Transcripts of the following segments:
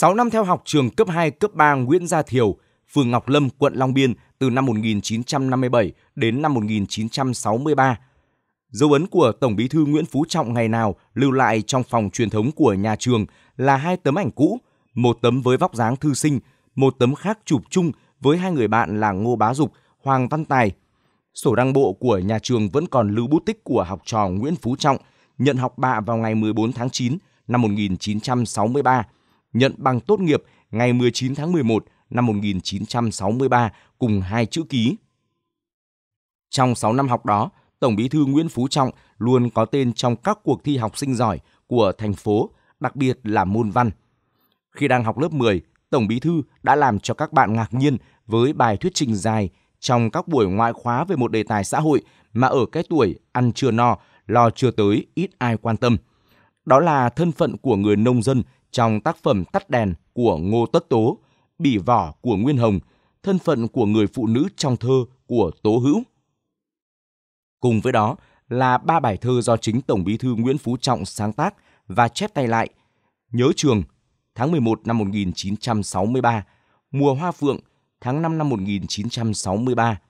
6 năm theo học trường cấp 2, cấp 3 Nguyễn Gia Thiều, phường Ngọc Lâm, quận Long Biên từ năm 1957 đến năm 1963. Dấu ấn của Tổng Bí thư Nguyễn Phú Trọng ngày nào lưu lại trong phòng truyền thống của nhà trường là hai tấm ảnh cũ, một tấm với vóc dáng thư sinh, một tấm khác chụp chung với hai người bạn là Ngô Bá Dục, Hoàng Văn Tài. Sổ đăng bộ của nhà trường vẫn còn lưu bút tích của học trò Nguyễn Phú Trọng, nhận học bạ vào ngày 14 tháng 9 năm 1963 nhận bằng tốt nghiệp ngày 19 tháng 11 năm 1963 cùng hai chữ ký. Trong 6 năm học đó, Tổng Bí thư Nguyễn Phú Trọng luôn có tên trong các cuộc thi học sinh giỏi của thành phố, đặc biệt là môn văn. Khi đang học lớp 10, Tổng Bí thư đã làm cho các bạn ngạc nhiên với bài thuyết trình dài trong các buổi ngoại khóa về một đề tài xã hội mà ở cái tuổi ăn chưa no, lo chưa tới ít ai quan tâm – đó là thân phận của người nông dân trong tác phẩm Tắt đèn của Ngô Tất Tố, Bỉ vỏ của Nguyên Hồng, thân phận của người phụ nữ trong thơ của Tố Hữu. Cùng với đó là ba bài thơ do chính Tổng Bí thư Nguyễn Phú Trọng sáng tác và chép tay lại Nhớ trường tháng 11 năm 1963, Mùa Hoa Phượng tháng 5 năm 1963,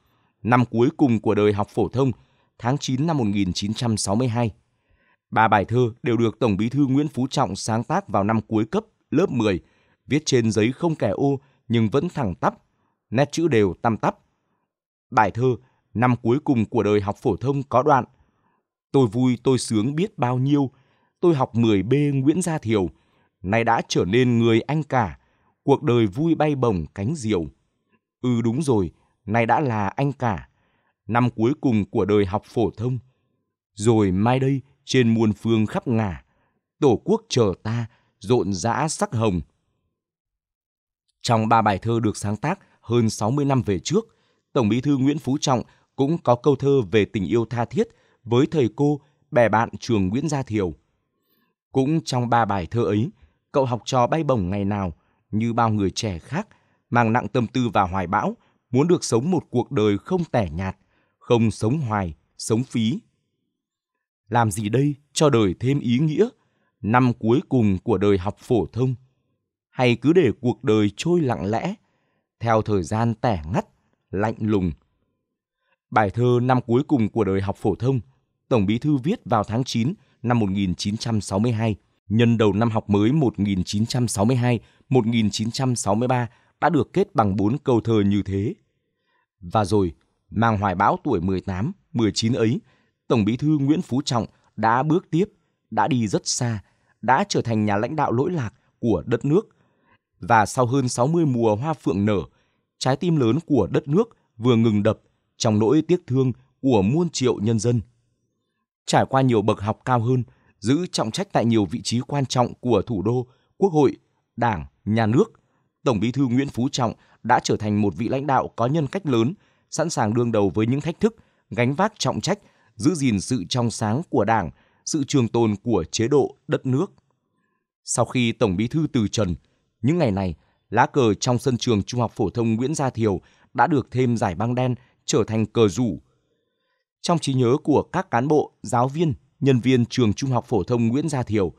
năm cuối cùng của đời học phổ thông tháng 9 năm 1962, Ba bài thơ đều được Tổng Bí thư Nguyễn Phú Trọng sáng tác vào năm cuối cấp, lớp 10, viết trên giấy không kẻ ô nhưng vẫn thẳng tắp, nét chữ đều tăm tắp. Bài thơ Năm cuối cùng của đời học phổ thông có đoạn Tôi vui tôi sướng biết bao nhiêu, tôi học 10B Nguyễn Gia Thiều, nay đã trở nên người anh cả, cuộc đời vui bay bổng cánh diều. Ừ đúng rồi, nay đã là anh cả, năm cuối cùng của đời học phổ thông. Rồi mai đây trên muôn phương khắp ngả tổ quốc chờ ta rộn rã sắc hồng trong ba bài thơ được sáng tác hơn 60 năm về trước, Tổng Bí thư Nguyễn Phú Trọng cũng có câu thơ về tình yêu tha thiết với thầy cô, bè bạn trường Nguyễn Gia Thiều. Cũng trong ba bài thơ ấy, cậu học trò bay bổng ngày nào như bao người trẻ khác mang nặng tâm tư và hoài bão muốn được sống một cuộc đời không tẻ nhạt không sống hoài sống phí làm gì đây cho đời thêm ý nghĩa, năm cuối cùng của đời học phổ thông, hay cứ để cuộc đời trôi lặng lẽ, theo thời gian tẻ ngắt, lạnh lùng. Bài thơ năm cuối cùng của đời học phổ thông, Tổng Bí thư viết vào tháng 9 năm 1962, nhân đầu năm học mới 1962-1963 đã được kết bằng bốn câu thơ như thế. Và rồi, mang hoài bão tuổi 18, 19 ấy Tổng Bí thư Nguyễn Phú Trọng đã bước tiếp, đã đi rất xa, đã trở thành nhà lãnh đạo lỗi lạc của đất nước. Và sau hơn 60 mùa hoa phượng nở, trái tim lớn của đất nước vừa ngừng đập trong nỗi tiếc thương của muôn triệu nhân dân. Trải qua nhiều bậc học cao hơn, giữ trọng trách tại nhiều vị trí quan trọng của thủ đô, quốc hội, đảng, nhà nước, Tổng Bí thư Nguyễn Phú Trọng đã trở thành một vị lãnh đạo có nhân cách lớn, sẵn sàng đương đầu với những thách thức, gánh vác trọng trách giữ gìn sự trong sáng của Đảng, sự trường tồn của chế độ đất nước. Sau khi Tổng Bí thư từ trần, những ngày này, lá cờ trong sân trường Trung học phổ thông Nguyễn Gia Thiều đã được thêm giải băng đen trở thành cờ rủ. Trong trí nhớ của các cán bộ, giáo viên, nhân viên trường Trung học phổ thông Nguyễn Gia Thiều,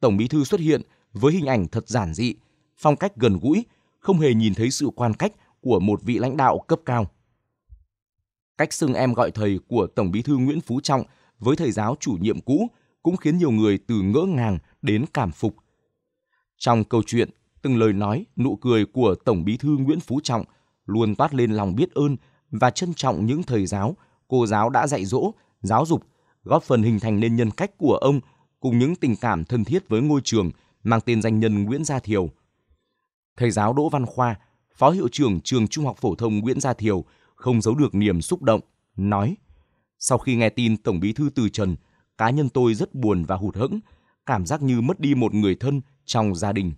Tổng Bí thư xuất hiện với hình ảnh thật giản dị, phong cách gần gũi, không hề nhìn thấy sự quan cách của một vị lãnh đạo cấp cao. Cách xưng em gọi thầy của Tổng Bí thư Nguyễn Phú Trọng với thầy giáo chủ nhiệm cũ cũng khiến nhiều người từ ngỡ ngàng đến cảm phục. Trong câu chuyện, từng lời nói, nụ cười của Tổng Bí thư Nguyễn Phú Trọng luôn toát lên lòng biết ơn và trân trọng những thầy giáo, cô giáo đã dạy dỗ, giáo dục, góp phần hình thành nên nhân cách của ông cùng những tình cảm thân thiết với ngôi trường mang tên danh nhân Nguyễn Gia Thiều. Thầy giáo Đỗ Văn Khoa, Phó Hiệu trưởng Trường Trung học Phổ thông Nguyễn Gia Thiều không giấu được niềm xúc động, nói Sau khi nghe tin Tổng bí thư từ trần, cá nhân tôi rất buồn và hụt hẫng, cảm giác như mất đi một người thân trong gia đình.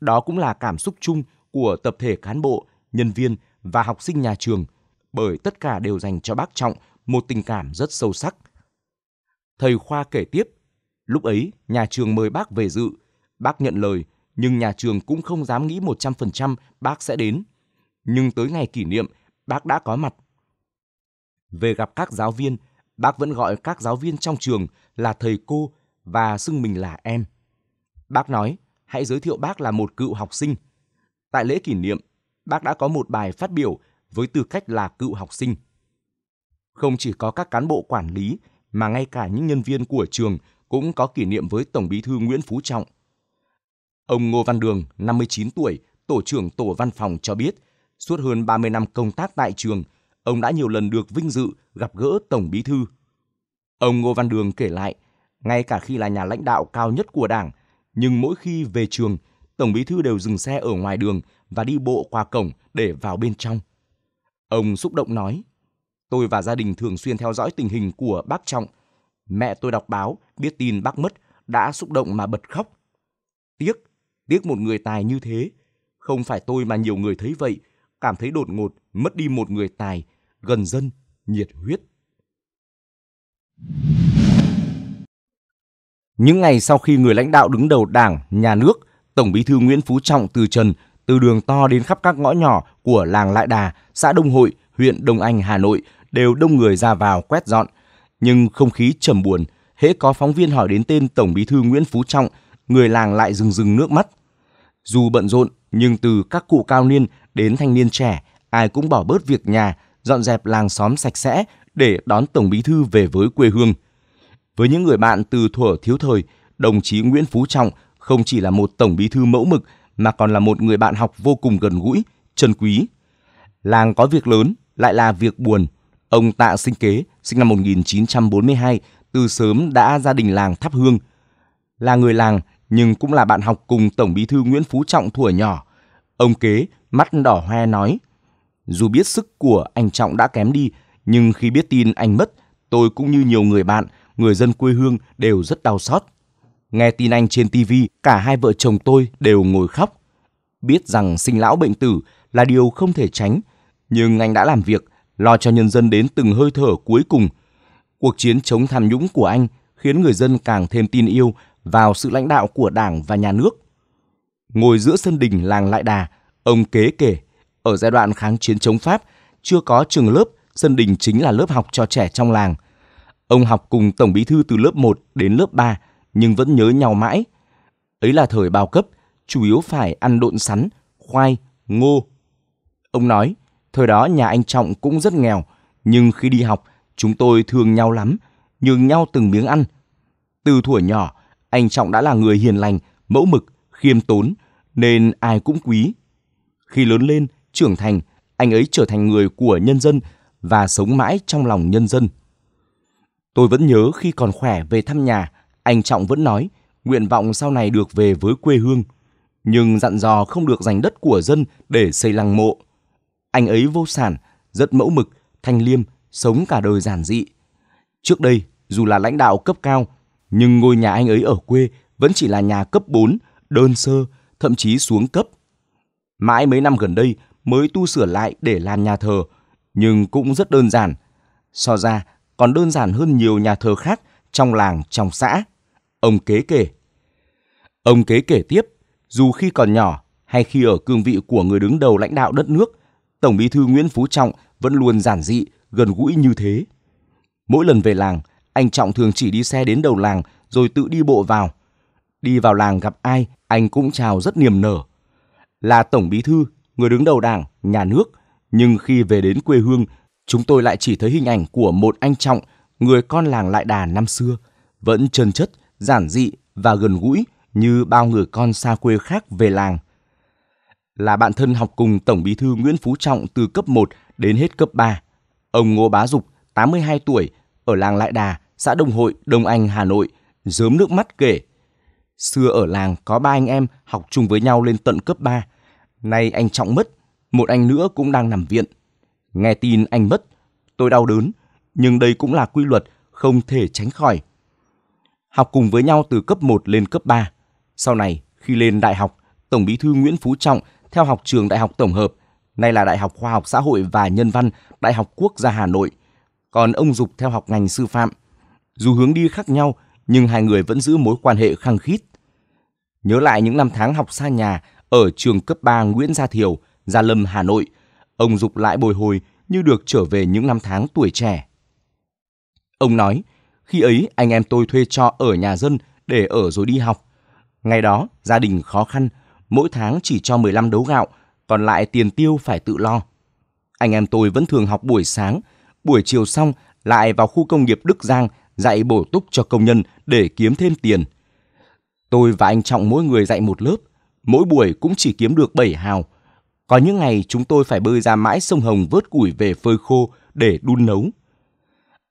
Đó cũng là cảm xúc chung của tập thể cán bộ, nhân viên và học sinh nhà trường, bởi tất cả đều dành cho bác Trọng một tình cảm rất sâu sắc. Thầy Khoa kể tiếp, lúc ấy nhà trường mời bác về dự, bác nhận lời nhưng nhà trường cũng không dám nghĩ 100% bác sẽ đến. Nhưng tới ngày kỷ niệm bác đã có mặt. Về gặp các giáo viên, bác vẫn gọi các giáo viên trong trường là thầy cô và xưng mình là em. Bác nói, hãy giới thiệu bác là một cựu học sinh. Tại lễ kỷ niệm, bác đã có một bài phát biểu với tư cách là cựu học sinh. Không chỉ có các cán bộ quản lý mà ngay cả những nhân viên của trường cũng có kỷ niệm với Tổng Bí thư Nguyễn Phú Trọng. Ông Ngô Văn Đường, 59 tuổi, tổ trưởng tổ văn phòng cho biết Suốt hơn 30 năm công tác tại trường, ông đã nhiều lần được vinh dự gặp gỡ Tổng Bí Thư. Ông Ngô Văn Đường kể lại, ngay cả khi là nhà lãnh đạo cao nhất của Đảng, nhưng mỗi khi về trường, Tổng Bí Thư đều dừng xe ở ngoài đường và đi bộ qua cổng để vào bên trong. Ông xúc động nói, tôi và gia đình thường xuyên theo dõi tình hình của bác Trọng. Mẹ tôi đọc báo, biết tin bác mất, đã xúc động mà bật khóc. Tiếc, tiếc một người tài như thế. Không phải tôi mà nhiều người thấy vậy, cảm thấy đột ngột mất đi một người tài, gần dân, nhiệt huyết. Những ngày sau khi người lãnh đạo đứng đầu Đảng, nhà nước, Tổng Bí thư Nguyễn Phú Trọng từ trần từ đường to đến khắp các ngõ nhỏ của làng Lại Đà, xã Đông Hội, huyện Đông Anh, Hà Nội đều đông người ra vào quét dọn. Nhưng không khí trầm buồn, hễ có phóng viên hỏi đến tên Tổng Bí thư Nguyễn Phú Trọng, người làng lại rừng rừng nước mắt. Dù bận rộn, nhưng từ các cụ cao niên đến thanh niên trẻ, ai cũng bỏ bớt việc nhà, dọn dẹp làng xóm sạch sẽ để đón Tổng Bí Thư về với quê hương. Với những người bạn từ thuở thiếu thời, đồng chí Nguyễn Phú Trọng không chỉ là một Tổng Bí Thư mẫu mực mà còn là một người bạn học vô cùng gần gũi, chân quý. Làng có việc lớn lại là việc buồn. Ông Tạ Sinh Kế, sinh năm 1942, từ sớm đã gia đình làng thắp hương. Là người làng, nhưng cũng là bạn học cùng Tổng bí thư Nguyễn Phú Trọng thuở nhỏ. Ông kế, mắt đỏ hoe nói, dù biết sức của anh Trọng đã kém đi, nhưng khi biết tin anh mất, tôi cũng như nhiều người bạn, người dân quê hương đều rất đau xót. Nghe tin anh trên TV, cả hai vợ chồng tôi đều ngồi khóc. Biết rằng sinh lão bệnh tử là điều không thể tránh, nhưng anh đã làm việc, lo cho nhân dân đến từng hơi thở cuối cùng. Cuộc chiến chống tham nhũng của anh khiến người dân càng thêm tin yêu vào sự lãnh đạo của Đảng và nhà nước. Ngồi giữa sân đình làng Lại Đà, ông Kế kể, ở giai đoạn kháng chiến chống Pháp, chưa có trường lớp, sân đình chính là lớp học cho trẻ trong làng. Ông học cùng Tổng Bí Thư từ lớp 1 đến lớp 3, nhưng vẫn nhớ nhau mãi. Ấy là thời bao cấp, chủ yếu phải ăn độn sắn, khoai, ngô. Ông nói, thời đó nhà anh Trọng cũng rất nghèo, nhưng khi đi học, chúng tôi thương nhau lắm, nhường nhau từng miếng ăn. Từ thuở nhỏ, anh Trọng đã là người hiền lành, mẫu mực, khiêm tốn, nên ai cũng quý. Khi lớn lên, trưởng thành, anh ấy trở thành người của nhân dân và sống mãi trong lòng nhân dân. Tôi vẫn nhớ khi còn khỏe về thăm nhà, anh Trọng vẫn nói nguyện vọng sau này được về với quê hương, nhưng dặn dò không được giành đất của dân để xây lăng mộ. Anh ấy vô sản, rất mẫu mực, thanh liêm, sống cả đời giản dị. Trước đây, dù là lãnh đạo cấp cao nhưng ngôi nhà anh ấy ở quê vẫn chỉ là nhà cấp 4, đơn sơ, thậm chí xuống cấp. Mãi mấy năm gần đây mới tu sửa lại để làm nhà thờ, nhưng cũng rất đơn giản. So ra còn đơn giản hơn nhiều nhà thờ khác trong làng, trong xã. Ông kế kể. Ông kế kể tiếp, dù khi còn nhỏ hay khi ở cương vị của người đứng đầu lãnh đạo đất nước, Tổng bí thư Nguyễn Phú Trọng vẫn luôn giản dị, gần gũi như thế. Mỗi lần về làng, anh Trọng thường chỉ đi xe đến đầu làng rồi tự đi bộ vào. Đi vào làng gặp ai, anh cũng chào rất niềm nở. Là tổng bí thư, người đứng đầu đảng, nhà nước, nhưng khi về đến quê hương, chúng tôi lại chỉ thấy hình ảnh của một anh Trọng, người con làng lại đà năm xưa, vẫn trơn chất, giản dị và gần gũi như bao người con xa quê khác về làng. Là bạn thân học cùng Tổng Bí thư Nguyễn Phú Trọng từ cấp 1 đến hết cấp 3. Ông Ngô Bá Dục, 82 tuổi, ở làng Lại Đà, xã Đông Hội, Đông Anh, Hà Nội, rớm nước mắt kể. Xưa ở làng có ba anh em học chung với nhau lên tận cấp 3. Nay anh Trọng mất, một anh nữa cũng đang nằm viện. Nghe tin anh mất, tôi đau đớn, nhưng đây cũng là quy luật không thể tránh khỏi. Học cùng với nhau từ cấp 1 lên cấp 3. Sau này, khi lên đại học, Tổng bí thư Nguyễn Phú Trọng theo học trường Đại học Tổng hợp, nay là Đại học Khoa học Xã hội và Nhân văn, Đại học Quốc gia Hà Nội. Còn ông Dục theo học ngành sư phạm – dù hướng đi khác nhau nhưng hai người vẫn giữ mối quan hệ khăng khít. Nhớ lại những năm tháng học xa nhà ở trường cấp 3 Nguyễn Gia Thiều, Gia Lâm, Hà Nội, ông Dục lại bồi hồi như được trở về những năm tháng tuổi trẻ. Ông nói, khi ấy anh em tôi thuê cho ở nhà dân để ở rồi đi học. Ngày đó, gia đình khó khăn, mỗi tháng chỉ cho 15 đấu gạo, còn lại tiền tiêu phải tự lo. Anh em tôi vẫn thường học buổi sáng, buổi chiều xong lại vào khu công nghiệp Đức Giang dạy bổ túc cho công nhân để kiếm thêm tiền. Tôi và anh Trọng mỗi người dạy một lớp, mỗi buổi cũng chỉ kiếm được 7 hào. Có những ngày chúng tôi phải bơi ra mãi sông Hồng vớt củi về phơi khô để đun nấu.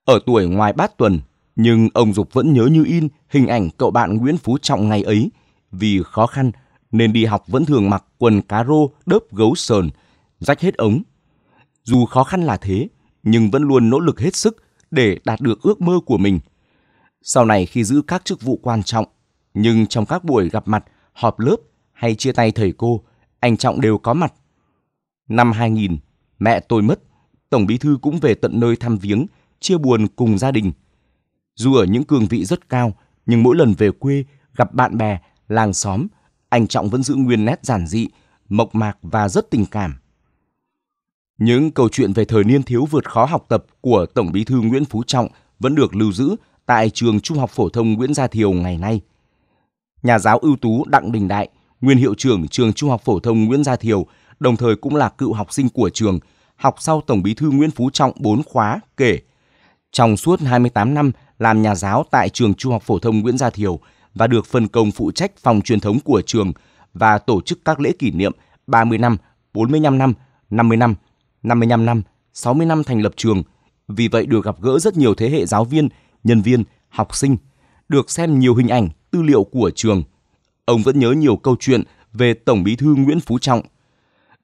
Ở tuổi ngoài bát tuần, nhưng ông Dục vẫn nhớ như in hình ảnh cậu bạn Nguyễn Phú Trọng ngày ấy. Vì khó khăn nên đi học vẫn thường mặc quần cá rô đớp gấu sờn, rách hết ống. Dù khó khăn là thế, nhưng vẫn luôn nỗ lực hết sức để đạt được ước mơ của mình. Sau này khi giữ các chức vụ quan trọng, nhưng trong các buổi gặp mặt, họp lớp hay chia tay thầy cô, anh Trọng đều có mặt. Năm 2000, mẹ tôi mất, Tổng Bí Thư cũng về tận nơi thăm viếng, chia buồn cùng gia đình. Dù ở những cương vị rất cao, nhưng mỗi lần về quê, gặp bạn bè, làng xóm, anh Trọng vẫn giữ nguyên nét giản dị, mộc mạc và rất tình cảm. Những câu chuyện về thời niên thiếu vượt khó học tập của Tổng Bí thư Nguyễn Phú Trọng vẫn được lưu giữ tại trường Trung học phổ thông Nguyễn Gia Thiều ngày nay. Nhà giáo ưu tú Đặng Đình Đại, nguyên hiệu trưởng trường Trung học phổ thông Nguyễn Gia Thiều, đồng thời cũng là cựu học sinh của trường, học sau Tổng Bí thư Nguyễn Phú Trọng 4 khóa kể. Trong suốt 28 năm làm nhà giáo tại trường Trung học phổ thông Nguyễn Gia Thiều và được phân công phụ trách phòng truyền thống của trường và tổ chức các lễ kỷ niệm 30 năm, 45 năm, 50 năm – 55 năm, 60 năm thành lập trường, vì vậy được gặp gỡ rất nhiều thế hệ giáo viên, nhân viên, học sinh, được xem nhiều hình ảnh, tư liệu của trường. Ông vẫn nhớ nhiều câu chuyện về Tổng Bí thư Nguyễn Phú Trọng.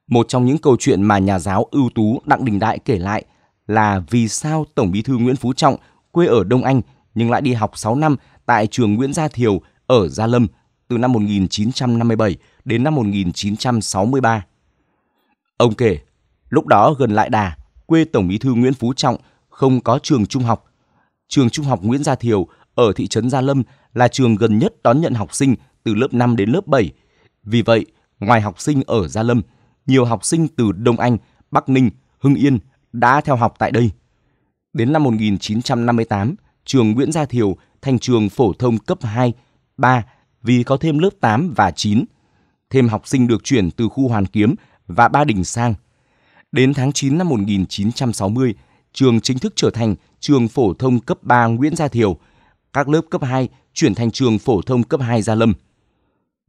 Một trong những câu chuyện mà nhà giáo ưu tú Đặng Đình Đại kể lại là vì sao Tổng Bí thư Nguyễn Phú Trọng quê ở Đông Anh nhưng lại đi học 6 năm tại trường Nguyễn Gia Thiều ở Gia Lâm từ năm 1957 đến năm 1963. Ông kể Lúc đó gần lại đà, quê Tổng bí thư Nguyễn Phú Trọng không có trường trung học. Trường trung học Nguyễn Gia Thiều ở thị trấn Gia Lâm là trường gần nhất đón nhận học sinh từ lớp 5 đến lớp 7. Vì vậy, ngoài học sinh ở Gia Lâm, nhiều học sinh từ Đông Anh, Bắc Ninh, Hưng Yên đã theo học tại đây. Đến năm 1958, trường Nguyễn Gia Thiều thành trường phổ thông cấp 2, 3 vì có thêm lớp 8 và 9. Thêm học sinh được chuyển từ khu Hoàn Kiếm và Ba Đình sang. Đến tháng 9 năm 1960, trường chính thức trở thành trường phổ thông cấp 3 Nguyễn Gia Thiều, các lớp cấp 2 chuyển thành trường phổ thông cấp 2 Gia Lâm.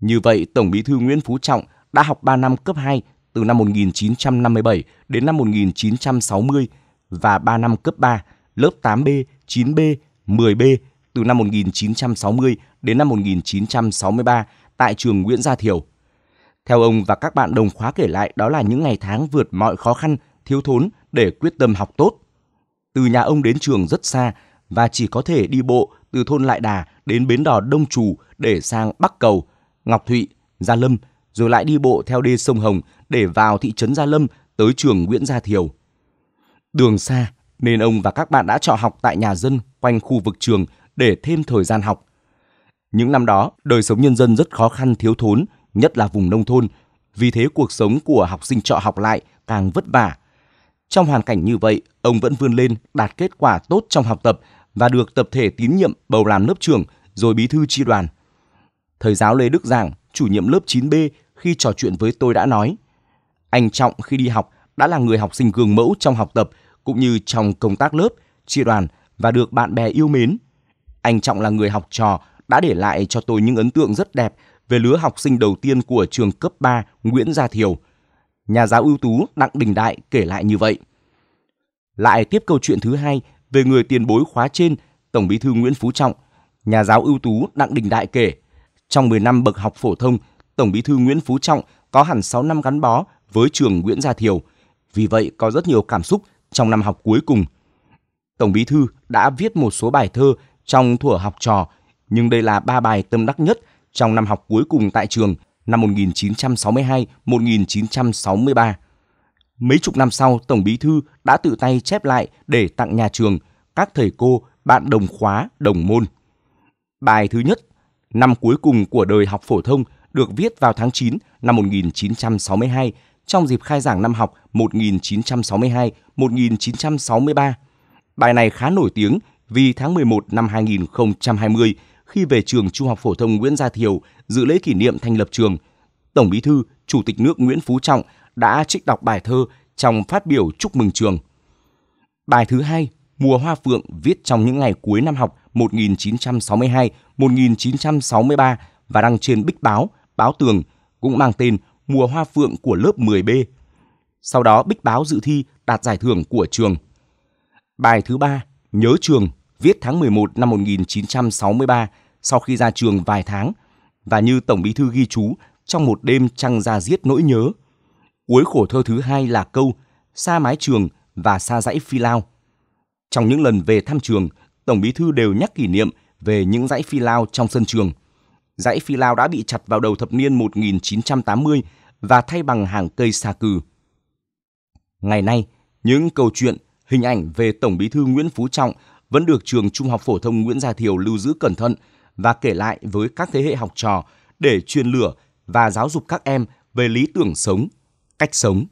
Như vậy, Tổng Bí thư Nguyễn Phú Trọng đã học 3 năm cấp 2 từ năm 1957 đến năm 1960 và 3 năm cấp 3, lớp 8B, 9B, 10B từ năm 1960 đến năm 1963 tại trường Nguyễn Gia Thiều. Theo ông và các bạn đồng khóa kể lại đó là những ngày tháng vượt mọi khó khăn, thiếu thốn để quyết tâm học tốt. Từ nhà ông đến trường rất xa và chỉ có thể đi bộ từ thôn Lại Đà đến bến đò Đông Trù để sang Bắc Cầu, Ngọc Thụy, Gia Lâm, rồi lại đi bộ theo đê sông Hồng để vào thị trấn Gia Lâm tới trường Nguyễn Gia Thiều. Đường xa nên ông và các bạn đã chọn học tại nhà dân quanh khu vực trường để thêm thời gian học. Những năm đó, đời sống nhân dân rất khó khăn thiếu thốn nhất là vùng nông thôn. Vì thế cuộc sống của học sinh trọ học lại càng vất vả. Trong hoàn cảnh như vậy, ông vẫn vươn lên đạt kết quả tốt trong học tập và được tập thể tín nhiệm bầu làm lớp trưởng rồi bí thư tri đoàn. Thầy giáo Lê Đức Giảng, chủ nhiệm lớp 9B khi trò chuyện với tôi đã nói, anh Trọng khi đi học đã là người học sinh gương mẫu trong học tập cũng như trong công tác lớp, tri đoàn và được bạn bè yêu mến. Anh Trọng là người học trò đã để lại cho tôi những ấn tượng rất đẹp về lứa học sinh đầu tiên của trường cấp 3 Nguyễn Gia Thiều. Nhà giáo ưu tú Đặng Đình Đại kể lại như vậy. Lại tiếp câu chuyện thứ hai về người tiền bối khóa trên, Tổng Bí thư Nguyễn Phú Trọng, nhà giáo ưu tú Đặng Đình Đại kể, trong 10 năm bậc học phổ thông, Tổng Bí thư Nguyễn Phú Trọng có hẳn 6 năm gắn bó với trường Nguyễn Gia Thiều. Vì vậy có rất nhiều cảm xúc trong năm học cuối cùng. Tổng Bí thư đã viết một số bài thơ trong thuở học trò, nhưng đây là ba bài tâm đắc nhất trong năm học cuối cùng tại trường năm 1962-1963. Mấy chục năm sau, Tổng Bí Thư đã tự tay chép lại để tặng nhà trường, các thầy cô, bạn đồng khóa, đồng môn. Bài thứ nhất, năm cuối cùng của đời học phổ thông được viết vào tháng 9 năm 1962 trong dịp khai giảng năm học 1962-1963. Bài này khá nổi tiếng vì tháng 11 năm 2020 khi về trường Trung học phổ thông Nguyễn Gia Thiều dự lễ kỷ niệm thành lập trường, Tổng Bí thư, Chủ tịch nước Nguyễn Phú Trọng đã trích đọc bài thơ trong phát biểu chúc mừng trường. Bài thứ hai, Mùa Hoa Phượng viết trong những ngày cuối năm học 1962-1963 và đăng trên Bích Báo, Báo Tường cũng mang tên Mùa Hoa Phượng của lớp 10B. Sau đó Bích Báo dự thi đạt giải thưởng của trường. Bài thứ ba, Nhớ trường viết tháng 11 năm 1963 sau khi ra trường vài tháng và như Tổng Bí thư ghi chú trong một đêm trăng ra giết nỗi nhớ. Cuối khổ thơ thứ hai là câu xa mái trường và xa dãy phi lao. Trong những lần về thăm trường, Tổng Bí thư đều nhắc kỷ niệm về những dãy phi lao trong sân trường. Dãy phi lao đã bị chặt vào đầu thập niên 1980 và thay bằng hàng cây xà cừ. Ngày nay, những câu chuyện, hình ảnh về Tổng Bí thư Nguyễn Phú Trọng vẫn được trường Trung học phổ thông Nguyễn Gia Thiều lưu giữ cẩn thận và kể lại với các thế hệ học trò để truyền lửa và giáo dục các em về lý tưởng sống, cách sống.